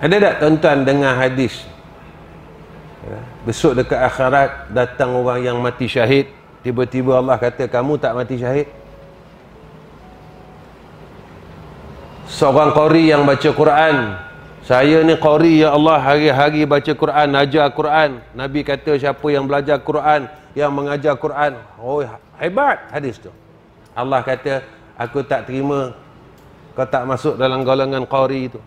ada tak tuan-tuan dengar hadis ya, besok dekat akhirat datang orang yang mati syahid tiba-tiba Allah kata kamu tak mati syahid seorang kori yang baca Quran saya ni kori ya Allah hari-hari baca Quran ajar Quran nabi kata siapa yang belajar Quran yang mengajar Quran oh hebat hadis tu Allah kata aku tak terima kau tak masuk dalam golongan kori itu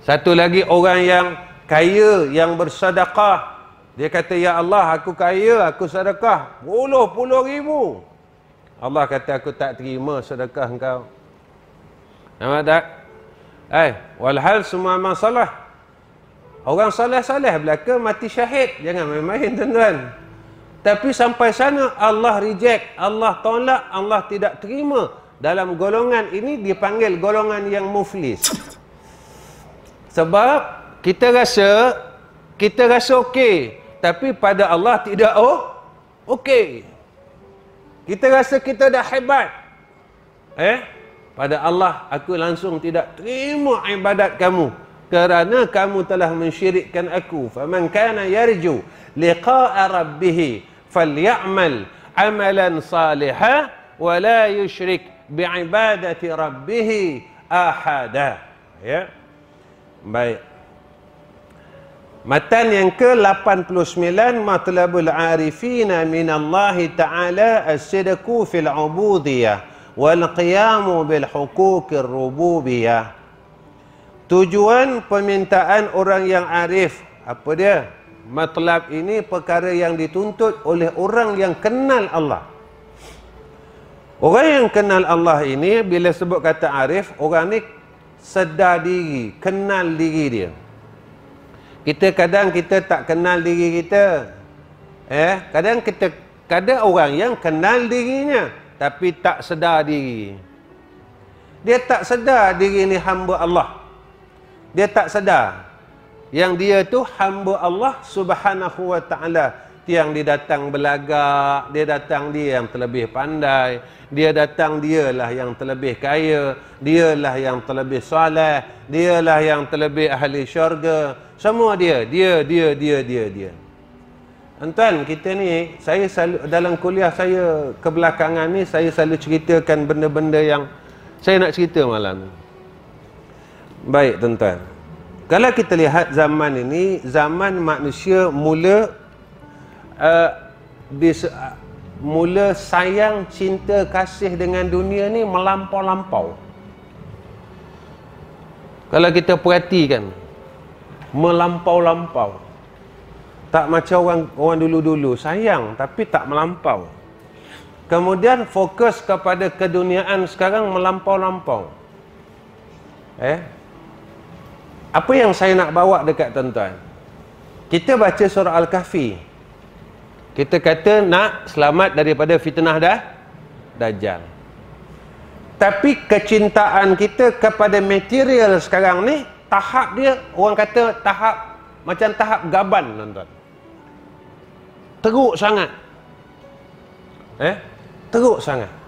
satu lagi orang yang kaya yang bersedekah. Dia kata ya Allah aku kaya aku sedekah 10 ribu. Allah kata aku tak terima sedekah engkau. Nampak tak? Eh, walhal semua masalah Orang salah-salah belaka mati syahid. Jangan main-main tuan-tuan. Tapi sampai sana Allah reject, Allah tolak, Allah tidak terima. Dalam golongan ini dipanggil golongan yang muflis. Sebab kita rasa kita rasa okey, tapi pada Allah tidak oh okey. Kita rasa kita dah hebat. Eh? Pada Allah aku langsung tidak terima ibadat kamu kerana kamu telah mensyirikkan aku. Faman kana yarju liqa'a rabbih faly'amal amalan salihah wa la yushrik bi'ibadati rabbih ahada. Ya. Yeah. Baik. Matan yang ke-89 Matlabul arifina min Allah Ta'ala as-sidqu fil 'ubudiyah wal qiyamu bil huquqir rububiyah. Tujuan permintaan orang yang arif, apa dia? Matlab ini perkara yang dituntut oleh orang yang kenal Allah. Orang yang kenal Allah ini bila sebut kata arif, orang ni sedar diri, kenal diri dia. Kita kadang kita tak kenal diri kita. Eh, kadang kita ada orang yang kenal dirinya tapi tak sedar diri. Dia tak sedar diri ni hamba Allah. Dia tak sedar yang dia tu hamba Allah Subhanahu wa taala yang dia datang belagak, dia datang dia yang terlebih pandai, dia datang dialah yang terlebih kaya, dialah yang terlebih soleh, dialah yang terlebih ahli syurga. Semua dia, dia, dia, dia, dia, dia. Tuan, kita ni, saya selalu, dalam kuliah saya kebelakangan ni, saya selalu ceritakan benda-benda yang saya nak cerita malam ni. Baik, tuan-tuan. Kalau kita lihat zaman ini, zaman manusia mula uh, eh, dis, uh, eh, mula sayang cinta kasih dengan dunia ni melampau-lampau kalau kita perhatikan melampau-lampau tak macam orang orang dulu-dulu sayang tapi tak melampau kemudian fokus kepada keduniaan sekarang melampau-lampau eh apa yang saya nak bawa dekat tuan-tuan kita baca surah al-kahfi kita kata nak selamat daripada fitnah dah Dajjal Tapi kecintaan kita kepada material sekarang ni Tahap dia orang kata tahap Macam tahap gaban nonton Teruk sangat Eh Teruk sangat